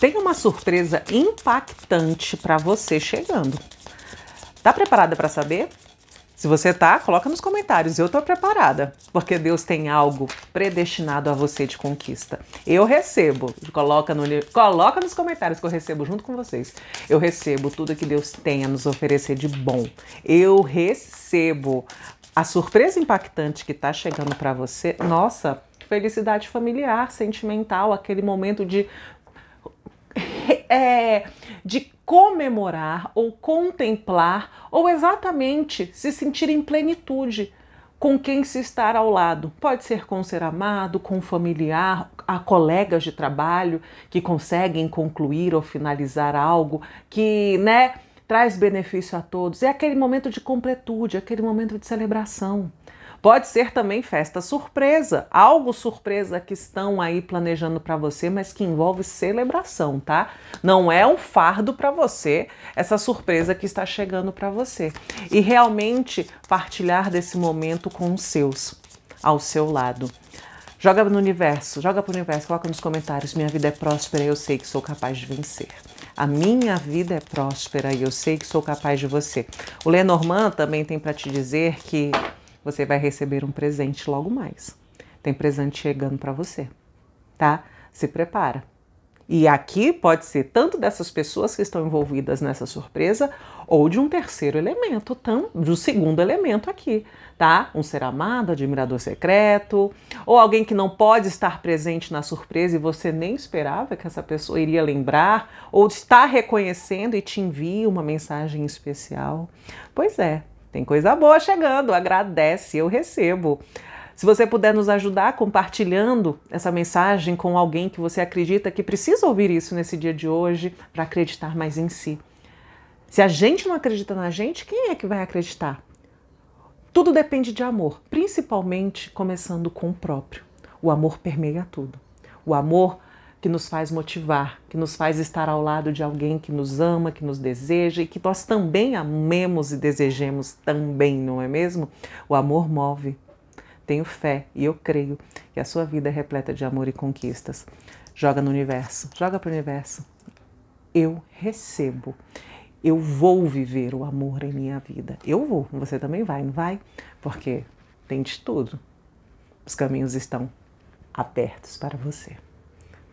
Tem uma surpresa impactante para você chegando. Tá preparada para saber? Se você tá, coloca nos comentários. Eu tô preparada, porque Deus tem algo predestinado a você de conquista. Eu recebo. Coloca, no, coloca nos comentários que eu recebo junto com vocês. Eu recebo tudo que Deus tem a nos oferecer de bom. Eu recebo a surpresa impactante que tá chegando para você. Nossa, felicidade familiar, sentimental, aquele momento de é, de comemorar ou contemplar ou exatamente se sentir em plenitude com quem se estar ao lado. Pode ser com o ser amado, com o familiar, a colegas de trabalho que conseguem concluir ou finalizar algo que, né, traz benefício a todos. É aquele momento de completude, aquele momento de celebração. Pode ser também festa surpresa, algo surpresa que estão aí planejando para você, mas que envolve celebração, tá? Não é um fardo para você essa surpresa que está chegando para você. E realmente partilhar desse momento com os seus, ao seu lado. Joga no universo, joga pro universo, coloca nos comentários. Minha vida é próspera e eu sei que sou capaz de vencer. A minha vida é próspera e eu sei que sou capaz de você. O Lenormand também tem para te dizer que você vai receber um presente logo mais. Tem presente chegando para você, tá? Se prepara. E aqui pode ser tanto dessas pessoas que estão envolvidas nessa surpresa ou de um terceiro elemento, tão, do segundo elemento aqui, tá? Um ser amado, admirador secreto, ou alguém que não pode estar presente na surpresa e você nem esperava que essa pessoa iria lembrar, ou está reconhecendo e te envia uma mensagem especial. Pois é, tem coisa boa chegando, agradece, eu recebo. Se você puder nos ajudar compartilhando essa mensagem com alguém que você acredita que precisa ouvir isso nesse dia de hoje para acreditar mais em si. Se a gente não acredita na gente, quem é que vai acreditar? Tudo depende de amor, principalmente começando com o próprio. O amor permeia tudo. O amor que nos faz motivar, que nos faz estar ao lado de alguém que nos ama, que nos deseja e que nós também amemos e desejemos também, não é mesmo? O amor move. Tenho fé e eu creio que a sua vida é repleta de amor e conquistas. Joga no universo, joga para o universo. Eu recebo. Eu vou viver o amor em minha vida. Eu vou, você também vai, não vai? Porque tem de tudo. Os caminhos estão abertos para você.